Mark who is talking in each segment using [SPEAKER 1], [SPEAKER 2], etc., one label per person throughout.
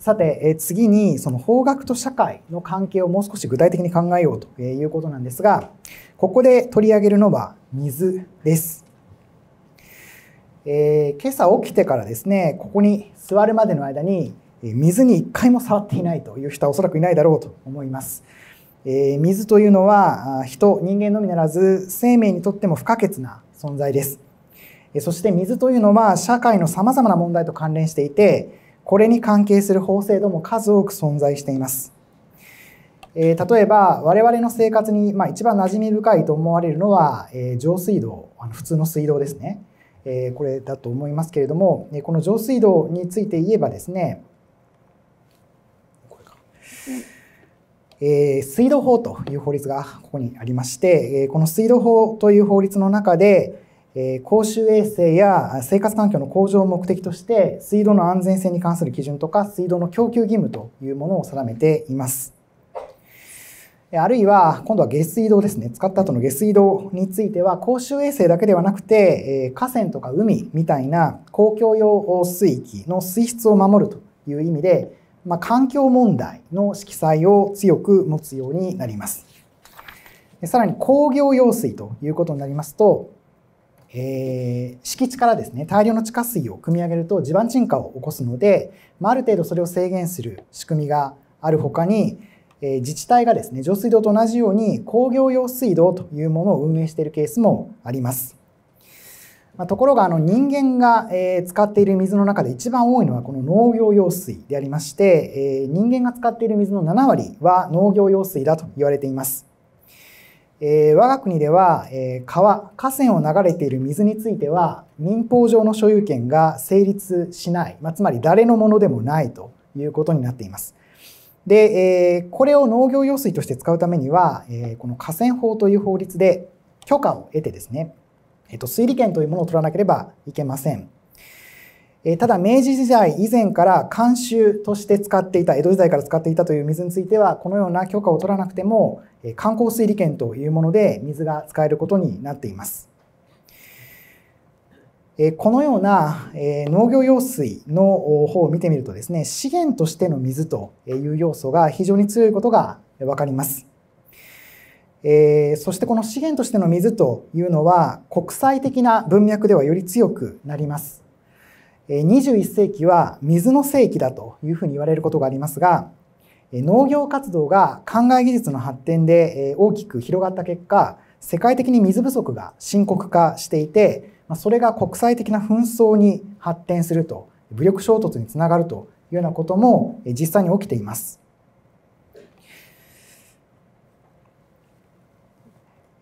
[SPEAKER 1] さて、え次にその法学と社会の関係をもう少し具体的に考えようということなんですがここで取り上げるのは水です。えー、今朝起きてからですねここに座るまでの間に水に一回も触っていないという人はおそらくいないだろうと思います。えー、水というのは人人間のみならず生命にとっても不可欠な存在です。そして水というのは社会のさまざまな問題と関連していてこれに関係する法制度も数多く存在しています。えー、例えば我々の生活に、まあ、一番馴染み深いと思われるのは、えー、上水道あの普通の水道ですね、えー、これだと思いますけれども、えこの上水道について言えばですねえ水道法という法律がここにありまして、えこの水道法という法律の中で、え公衆衛生や生活環境の向上を目的として水道の安全性に関する基準とか水道の供給義務というものを定めています。あるいは、今度は下水道ですね。使った後の下水道については、公衆衛生だけではなくて、え河川とか海みたいな公共用水域の水質を守るという意味で、まあ、環境問題の色彩を強く持つようになります。さらに工業用水ということになりますと、えー、敷地からですね大量の地下水を汲み上げると地盤沈下を起こすので、まあ、ある程度それを制限する仕組みがあるほかに、えー、自治体がですね上水道と同じように工業用水道というものを運営しているケースもあります。まあ、ところがあの人間が、えー、使っている水の中で一番多いのはこの農業用水でありまして、えー、人間が使っている水の7割は農業用水だと言われています。えー、我が国では、えー、川、河川を流れている水については、民法上の所有権が成立しない、まあ、つまり誰のものでもないということになっています。で、えー、これを農業用水として使うためには、えこの河川法という法律で許可を得てですね、えー、と水利権というものを取らなければいけません。えただ明治時代以前から慣習として使っていた江戸時代から使っていたという水についてはこのような許可を取らなくても観光水利権というもので水が使えることになっています。このような農業用水の方を見てみるとですね資源としての水という要素が非常に強いことが分かります。えー、そしてこの資源としての水というのは国際的な文脈ではより強くなります。21世紀は水の世紀だというふうに言われることがありますが、農業活動が灌漑技術の発展で大きく広がった結果、世界的に水不足が深刻化していて、それが国際的な紛争に発展すると、武力衝突につながるというようなことも実際に起きています。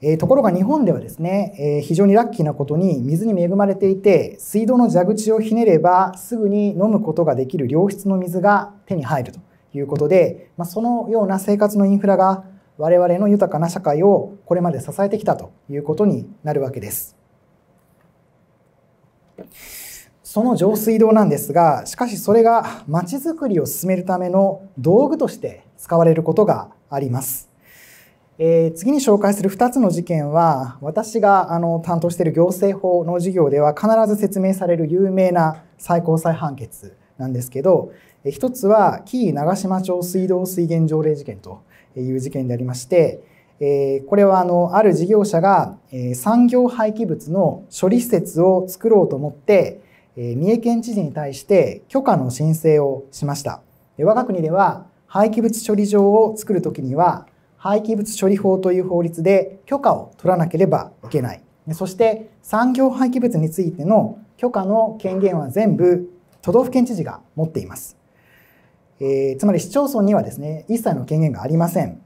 [SPEAKER 1] えー、ところが日本ではですね、えー、非常にラッキーなことに水に恵まれていて水道の蛇口をひねればすぐに飲むことができる良質の水が手に入るということで、まあ、そのような生活のインフラが我々の豊かな社会をこれまで支えてきたということになるわけです。その上水道なんですがしかしそれがまちづくりを進めるための道具として使われることがあります。えー、次に紹介する2つの事件は私があの担当している行政法の授業では必ず説明される有名な最高裁判決なんですけど、え1つは紀伊長島町水道水源条例事件という事件でありまして、えー、これはあのある事業者が、え産業廃棄物の処理施設を作ろうと思って、え三重県知事に対して許可の申請をしました。我が国では廃棄物処理場を作るときには廃棄物処理法という法律で許可を取らなければいけない。そして産業廃棄物についての許可の権限は全部都道府県知事が持っています。えー、つまり市町村にはですね、一切の権限がありません。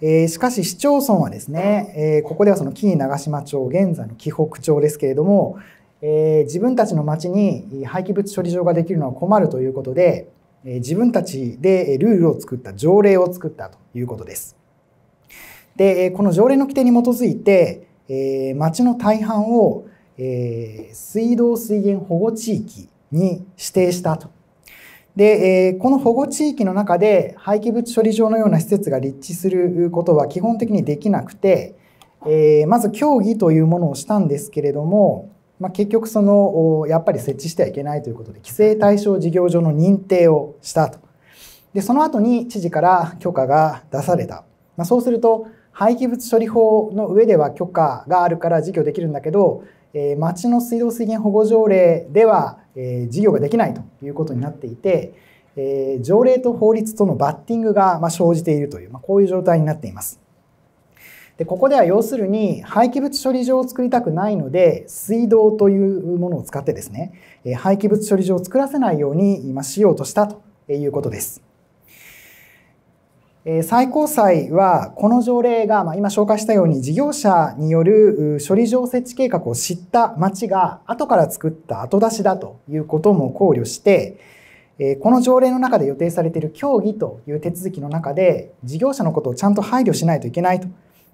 [SPEAKER 1] えー、しかし市町村はですね、えー、ここではその紀伊長島町、現在の紀北町ですけれども、えー、自分たちの町に廃棄物処理場ができるのは困るということで、自分たちでルールを作った条例を作ったということです。でこの条例の規定に基づいて、え町の大半を、え水道水源保護地域に指定したと。で、えこの保護地域の中で廃棄物処理場のような施設が立地することは基本的にできなくて、えまず協議というものをしたんですけれども、まあ、結局そのやっぱり設置してはいけないということで規制対象事業所の認定をしたとでその後に知事から許可が出された、まあ、そうすると廃棄物処理法の上では許可があるから事業できるんだけど、えー、町の水道水源保護条例では、えー、事業ができないということになっていて、えー、条例と法律とのバッティングが、ま生じているという、まあ、こういう状態になっています。でここでは要するに廃棄物処理場を作りたくないので水道というものを使ってですね廃棄物処理場を作らせないように今しようとしたということです。最高裁はこの条例が今紹介したように事業者による処理場設置計画を知った町が後から作った後出しだということも考慮してこの条例の中で予定されている協議という手続きの中で事業者のことをちゃんと配慮しないといけないと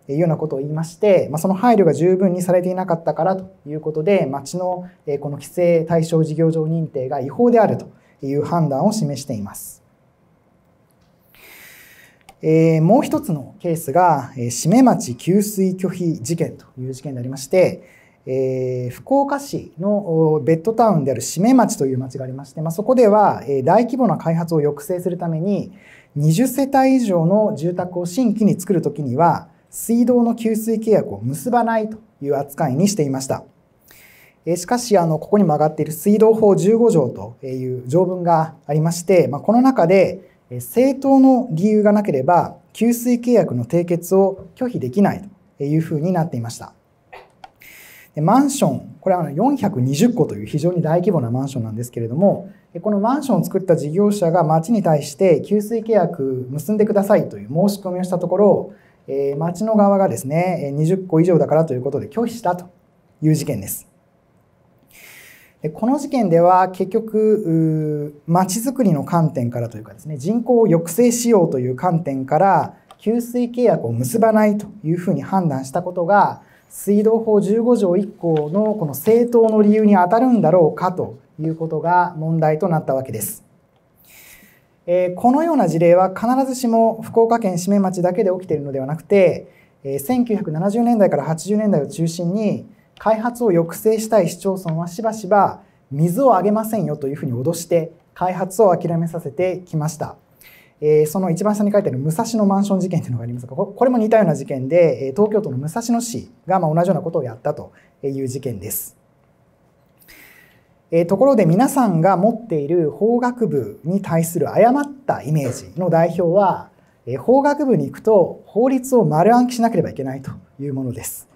[SPEAKER 1] いうようなことを言いまして、まあ、その配慮が十分にされていなかったからということで、町のこの規制対象事業上認定が違法であるという判断を示しています。えー、もう一つのケースが、え締め町給水拒否事件という事件でありまして、えー、福岡市のベッドタウンである締め町という町がありまして、まあ、そこでは、え大規模な開発を抑制するために20世帯以上の住宅を新規に作るときには水道の給水契約を結ばないという扱いにしていました。しかし、あの、ここにも上がっている水道法15条という条文がありまして、まあ、この中で、正当の理由がなければ、給水契約の締結を拒否できないというふうになっていました。でマンション、これは420戸という非常に大規模なマンションなんですけれども、このマンションを作った事業者が町に対して給水契約結んでくださいという申し込みをしたところ、えー、町の側がですね、20個以上だからということで拒否したという事件です。でこの事件では結局、町づくりの観点からというかですね、人口を抑制しようという観点から、給水契約を結ばないというふうに判断したことが、水道法15条1項のこの正当の理由に当たるんだろうかということが問題となったわけです。えー、このような事例は必ずしも福岡県志免町だけで起きているのではなくて、えー、1970年代から80年代を中心に開発を抑制したい市町村はしばしば水をあげませんよというふうに脅して開発を諦めさせてきました。えー、その一番下に書いてある武蔵野マンション事件というのがありますがこれも似たような事件で東京都の武蔵野市がま同じようなことをやったという事件です。えところで皆さんが持っている法学部に対する誤ったイメージの代表は、え法学部に行くと法律を丸暗記しなければいけないというものです。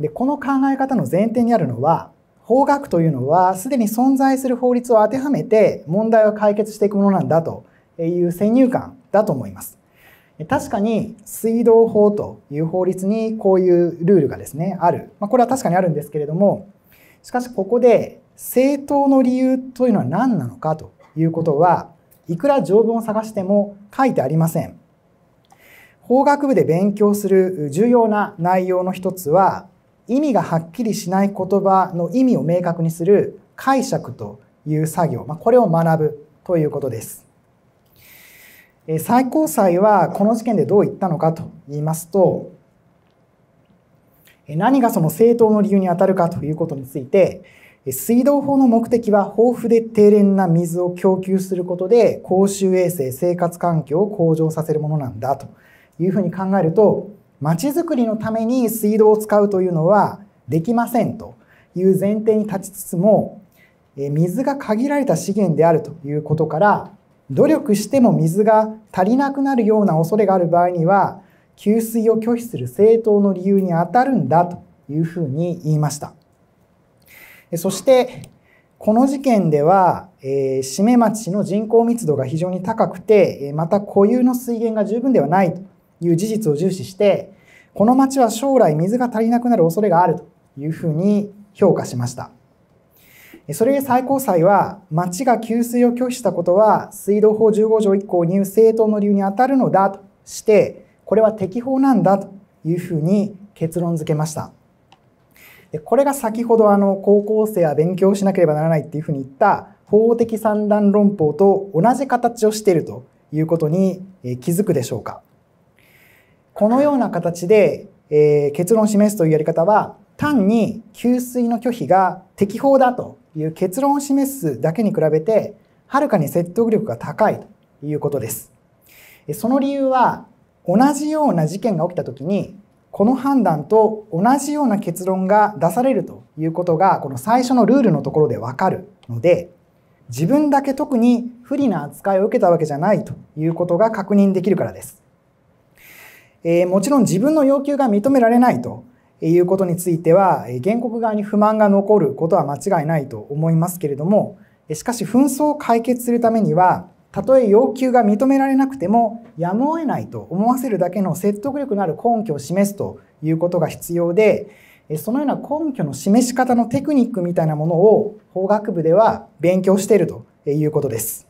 [SPEAKER 1] でこの考え方の前提にあるのは法学というのはすでに存在する法律を当てはめて問題を解決していくものなんだという先入観だと思います。確かに水道法という法律にこういうルールがですねある、まあ、これは確かにあるんですけれどもしかしここで正当の理由というのは何なのかということはいくら条文を探しても書いてありません。法学部で勉強する重要な内容の一つは意味がはっきりしない言葉の意味を明確にする解釈という作業、まあ、これを学ぶということです。最高裁はこの事件でどう言ったのかと言いますと何がその正当の理由にあたるかということについて水道法の目的は豊富で低廉な水を供給することで公衆衛生生活環境を向上させるものなんだというふうに考えるとまちづくりのために水道を使うというのはできませんという前提に立ちつつも水が限られた資源であるということから努力しても水が足りなくなるような恐れがある場合には給水を拒否する正当の理由にあたるんだというふうに言いました。そして、この事件では、えー、締め町の人口密度が非常に高くて、また固有の水源が十分ではないという事実を重視して、この町は将来水が足りなくなる恐れがあるというふうに評価しました。それで最高裁は、町が給水を拒否したことは、水道法15条1項に政党の理由に当たるのだとして、これは適法なんだというふうに結論付けました。でこれが先ほどあの高校生は勉強しなければならないっていうふうに言った法的三段論法と同じ形をしているということに気づくでしょうか。このような形で、えー、結論を示すというやり方は単に給水の拒否が適法だという結論を示すだけに比べてはるかに説得力が高いということです。その理由は同じような事件が起きた時にこの判断と同じような結論が出されるということがこの最初のルールのところでわかるので自分だけ特に不利な扱いを受けたわけじゃないということが確認できるからです。えー、もちろん自分の要求が認められないということについては原告側に不満が残ることは間違いないと思いますけれどもしかし紛争を解決するためにはたとえ要求が認められなくてもやむを得ないと思わせるだけの説得力のある根拠を示すということが必要でそのような根拠の示し方のテクニックみたいなものを法学部では勉強しているということです。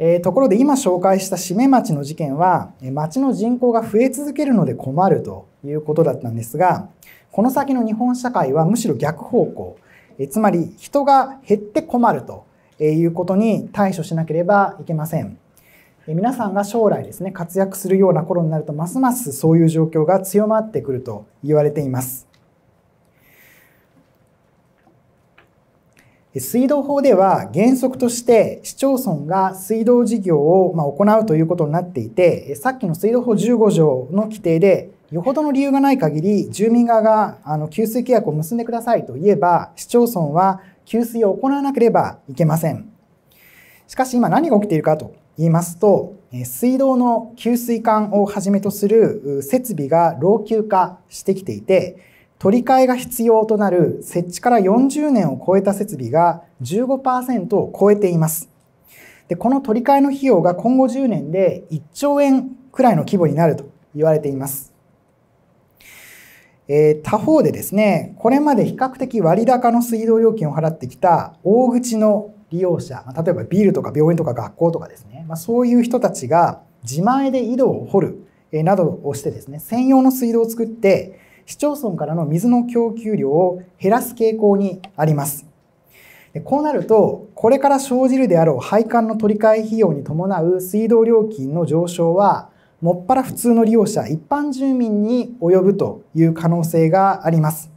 [SPEAKER 1] えところで今紹介した締め町の事件は町の人口が増え続けるので困るということだったんですがこの先の日本社会はむしろ逆方向えつまり人が減って困るということに対処しなければいけません。え皆さんが将来ですね、活躍するような頃になると、ますますそういう状況が強まってくると言われています。水道法では原則として市町村が水道事業をま行うということになっていて、さっきの水道法15条の規定で、よほどの理由がない限り、住民側があの給水契約を結んでくださいといえば、市町村は給水を行わなければいけません。しかし今何が起きているかと言いますと、水道の給水管をはじめとする設備が老朽化してきていて、取り替えが必要となる設置から40年を超えた設備が15%を超えています。で、この取り替えの費用が今後10年で1兆円くらいの規模になると言われています。えー、他方でですね、これまで比較的割高の水道料金を払ってきた大口の利用者、例えばビールとか病院とか学校とかですね、まあ、そういう人たちが自前で井戸を掘る、えー、などをしてですね、専用の水道を作って、市町村からの水の供給量を減らす傾向にあります。でこうなると、これから生じるであろう配管の取り替え費用に伴う水道料金の上昇は、もっぱら普通の利用者、一般住民に及ぶという可能性があります。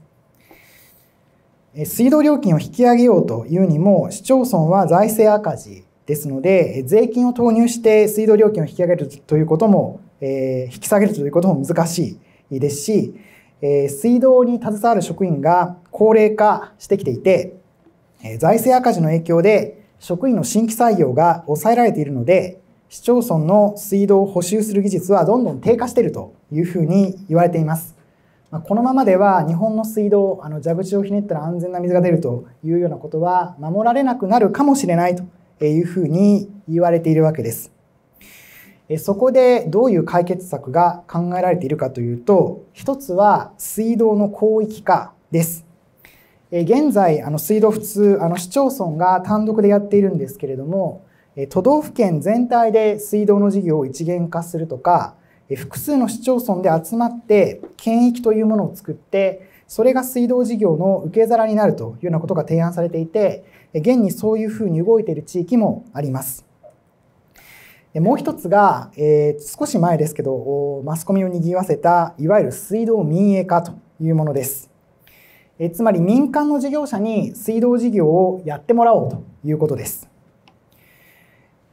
[SPEAKER 1] 水道料金を引き上げようというにも、市町村は財政赤字ですので、税金を投入して水道料金を引き上げるということも、えー、引き下げるということも難しいですし、え水道に携わる職員が高齢化してきていて、え財政赤字の影響で職員の新規採用が抑えられているので、市町村の水道を補修する技術はどんどん低下しているというふうに言われています。まこのままでは日本の水道、あの蛇口をひねったら安全な水が出るというようなことは守られなくなるかもしれないというふうに言われているわけです。そこでどういう解決策が考えられているかというと、一つは水道の広域化です。現在、あの水道普通、あの市町村が単独でやっているんですけれども、都道府県全体で水道の事業を一元化するとか、複数の市町村で集まって県域というものを作って、それが水道事業の受け皿になるというようなことが提案されていて、現にそういうふうに動いている地域もあります。でもう一つが、えー、少し前ですけどマスコミを賑わせたいわゆる水道民営化というものです。えつまり民間の事業者に水道事業をやってもらおうということです。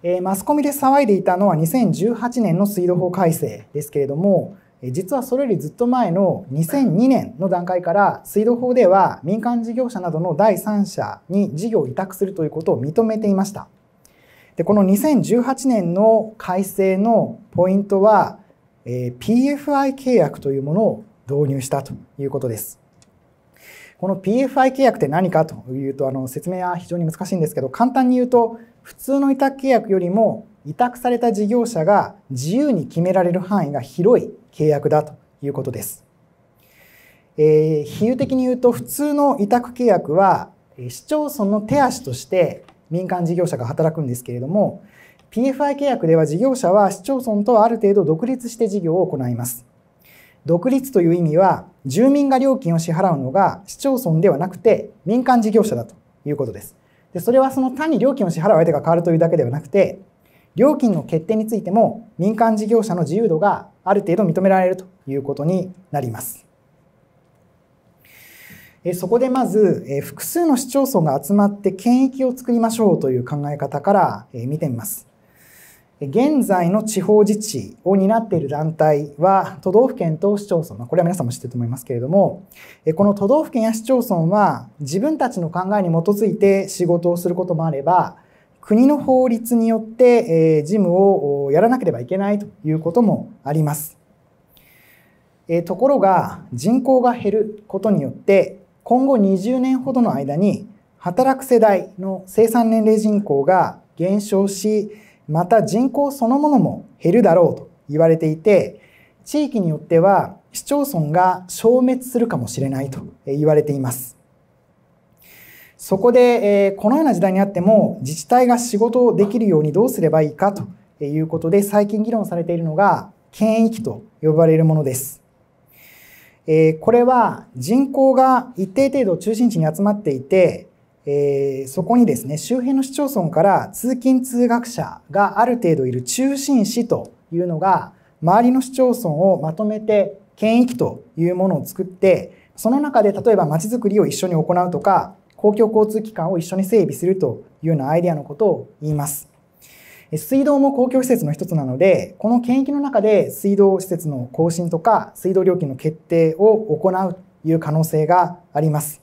[SPEAKER 1] えー、マスコミで騒いでいたのは2018年の水道法改正ですけれども実はそれよりずっと前の2002年の段階から水道法では民間事業者などの第三者に事業を委託するということを認めていました。でこの2018年の改正のポイントは、え PFI 契約というものを導入したということです。この PFI 契約って何かというとあの説明は非常に難しいんですけど簡単に言うと普通の委託契約よりも委託された事業者が自由に決められる範囲が広い契約だということです。えー、比喩的に言うと普通の委託契約は市町村の手足として民間事業者が働くんですけれども PFI 契約では事業者は市町村とある程度独立して事業を行います独立という意味は住民が料金を支払うのが市町村ではなくて民間事業者だということですでそれはその単に料金を支払う相手が変わるというだけではなくて料金の決定についても民間事業者の自由度がある程度認められるということになりますえそこでまず、え複数の市町村が集まって権益を作りましょうという考え方から、え見てみます。現在の地方自治を担っている団体は都道府県と市町村、これは皆さんも知ってると思いますけれども、この都道府県や市町村は自分たちの考えに基づいて仕事をすることもあれば、国の法律によって事務をやらなければいけないということもあります。ところが人口が減ることによって今後20年ほどの間に働く世代の生産年齢人口が減少しまた人口そのものも減るだろうと言われていて地域によっては市町村が消滅するかもしれないと言われていますそこで、えこのような時代にあっても自治体が仕事をできるようにどうすればいいかということで最近議論されているのが権益と呼ばれるものですえー、これは人口が一定程度中心地に集まっていて、えー、そこにですね、周辺の市町村から通勤通学者がある程度いる中心市というのが、周りの市町村をまとめて県域というものを作って、その中で例えばまちづくりを一緒に行うとか、公共交通機関を一緒に整備するというようなアイデアのことを言います。水道も公共施設の一つなので、この検疫の中で水道施設の更新とか、水道料金の決定を行うという可能性があります。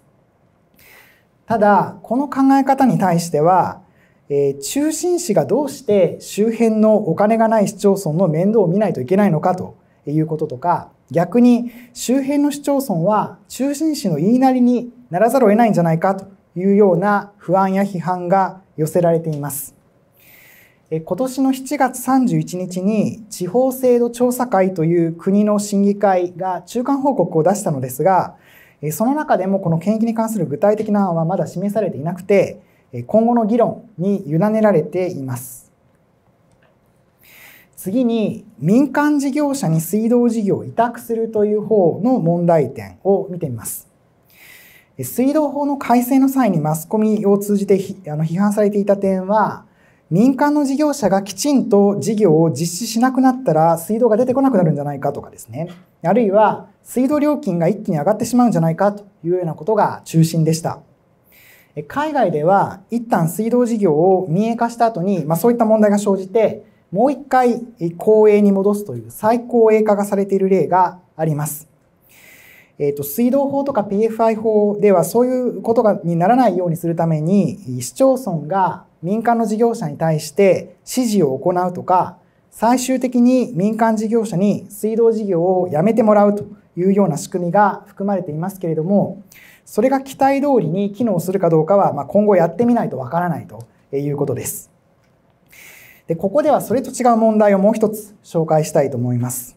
[SPEAKER 1] ただ、この考え方に対しては、えー、中心市がどうして周辺のお金がない市町村の面倒を見ないといけないのかということとか、逆に周辺の市町村は中心市の言いなりにならざるを得ないんじゃないかというような不安や批判が寄せられています。今年の7月31日に地方制度調査会という国の審議会が中間報告を出したのですがその中でもこの権益に関する具体的な案はまだ示されていなくて今後の議論に委ねられています次に民間事業者に水道事業を委託するという方の問題点を見てみます水道法の改正の際にマスコミを通じて批判されていた点は民間の事業者がきちんと事業を実施しなくなったら水道が出てこなくなるんじゃないかとかですね。あるいは水道料金が一気に上がってしまうんじゃないかというようなことが中心でした。海外では一旦水道事業を民営化した後に、まあ、そういった問題が生じて、もう一回公営に戻すという再公営化がされている例があります。えっ、ー、と、水道法とか PFI 法ではそういうことがにならないようにするために、市町村が民間の事業者に対して指示を行うとか、最終的に民間事業者に水道事業をやめてもらうというような仕組みが含まれていますけれども、それが期待通りに機能するかどうかは、ま今後やってみないとわからないということです。で、ここではそれと違う問題をもう一つ紹介したいと思います。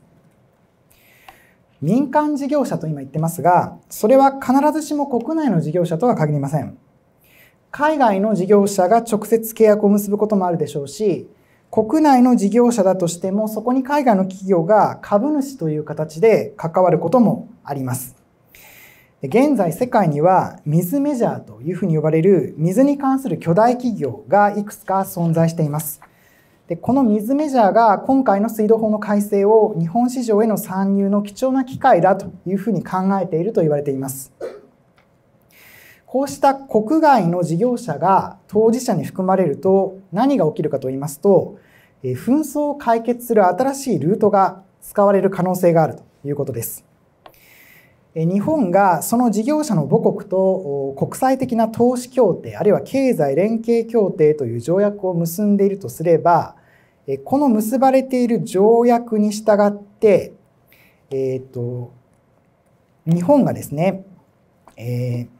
[SPEAKER 1] 民間事業者と今言ってますが、それは必ずしも国内の事業者とは限りません。海外の事業者が直接契約を結ぶこともあるでしょうし、国内の事業者だとしても、そこに海外の企業が株主という形で関わることもあります。現在世界には水メジャーというふうに呼ばれる水に関する巨大企業がいくつか存在しています。でこの水メジャーが今回の水道法の改正を日本市場への参入の貴重な機会だというふうに考えていると言われています。こうした国外の事業者が当事者に含まれると何が起きるかと言いますと、紛争を解決する新しいルートが使われる可能性があるということです。日本がその事業者の母国と国際的な投資協定あるいは経済連携協定という条約を結んでいるとすればこの結ばれている条約に従って、えーと、日本がですね、えー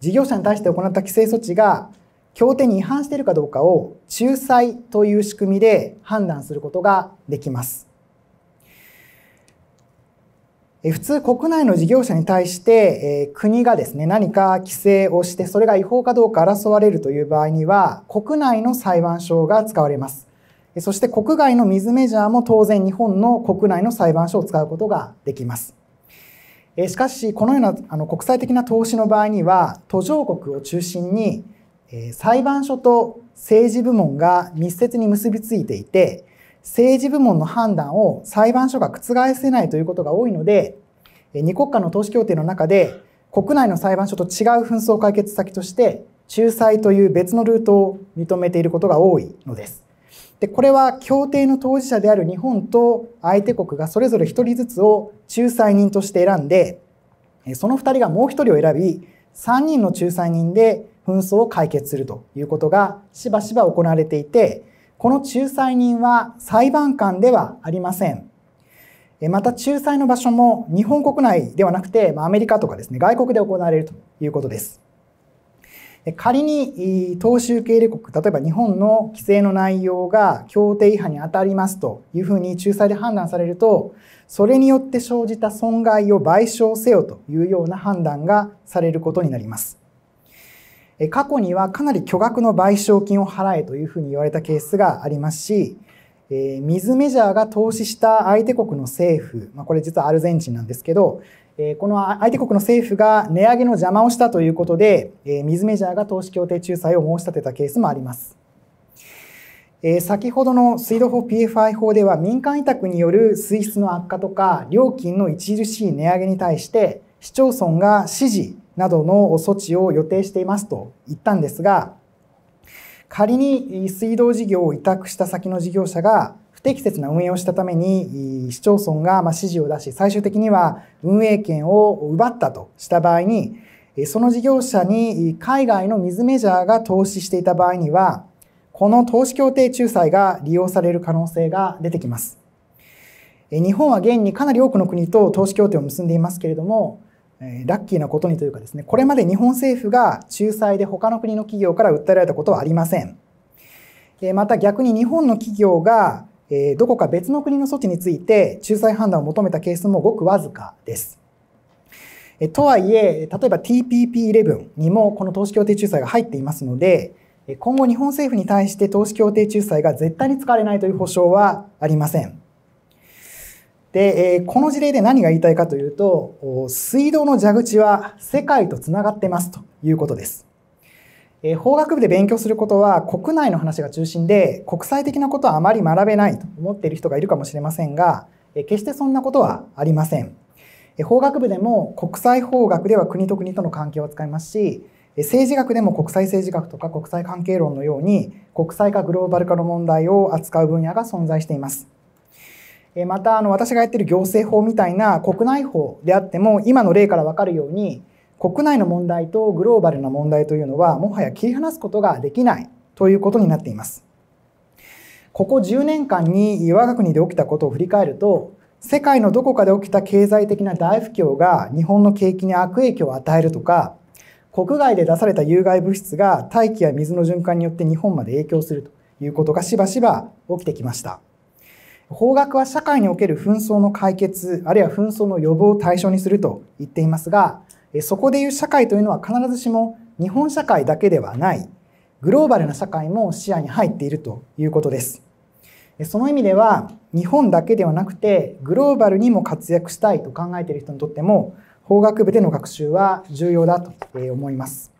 [SPEAKER 1] 事業者に対して行った規制措置が協定に違反しているかどうかを仲裁という仕組みで判断することができます。普通国内の事業者に対して国がですね何か規制をしてそれが違法かどうか争われるという場合には国内の裁判所が使われますそして国外の水メジャーも当然日本の国内の裁判所を使うことができますえしかし、このようなあの国際的な投資の場合には、途上国を中心に、え裁判所と政治部門が密接に結びついていて、政治部門の判断を裁判所が覆せないということが多いので、2国間の投資協定の中で、国内の裁判所と違う紛争解決先として、仲裁という別のルートを認めていることが多いのです。でこれは協定の当事者である日本と相手国がそれぞれ1人ずつを仲裁人として選んでその2人がもう1人を選び3人の仲裁人で紛争を解決するということがしばしば行われていてこの仲裁人は裁判官ではありませんまた仲裁の場所も日本国内ではなくてアメリカとかですね外国で行われるということです仮に投資受け入れ国、例えば日本の規制の内容が協定違反に当たりますというふうに仲裁で判断されると、それによって生じた損害を賠償せよというような判断がされることになります。過去にはかなり巨額の賠償金を払えというふうに言われたケースがありますし、え水メジャーが投資した相手国の政府、まあ、これ実はアルゼンチンなんですけど、この相手国の政府が値上げの邪魔をしたということで、水メジャーが投資協定仲裁を申し立てたケースもあります。先ほどの水道法 PFI 法では民間委託による水質の悪化とか料金の著しい値上げに対して市町村が指示などの措置を予定していますと言ったんですが仮に水道事業を委託した先の事業者が不適切な運営をしたために市町村が指示を出し最終的には運営権を奪ったとした場合にその事業者に海外の水メジャーが投資していた場合にはこの投資協定仲裁が利用される可能性が出てきます日本は現にかなり多くの国と投資協定を結んでいますけれどもラッキーなことにというかですねこれまで日本政府が仲裁で他の国の企業から訴えられたことはありませんまた逆に日本の企業がえどこか別の国の措置について仲裁判断を求めたケースもごくわずかです。えとはいえ、例えば TPP11 にもこの投資協定仲裁が入っていますので、今後日本政府に対して投資協定仲裁が絶対に使われないという保証はありません。で、えこの事例で何が言いたいかというと、水道の蛇口は世界とつながってますということです。え法学部で勉強することは国内の話が中心で国際的なことはあまり学べないと思っている人がいるかもしれませんが、え決してそんなことはありません、え法学部でも国際法学では国と国との関係を使いますし政治学でも国際政治学とか国際関係論のように国際化グローバル化の問題を扱う分野が存在していますまたあの私がやってる行政法みたいな国内法であっても今の例から分かるように国内の問題とグローバルな問題というのはもはや切り離すことができないということになっていますここ10年間に我が国で起きたことを振り返ると世界のどこかで起きた経済的な大不況が日本の景気に悪影響を与えるとか国外で出された有害物質が大気や水の循環によって日本まで影響するということがしばしば起きてきました法学は社会における紛争の解決あるいは紛争の予防を対象にすると言っていますがそこでいう社会というのは必ずしも日本社会だけではないグローバルな社会も視野に入っているということです。その意味では日本だけではなくてグローバルにも活躍したいと考えている人にとっても法学部での学習は重要だと思います。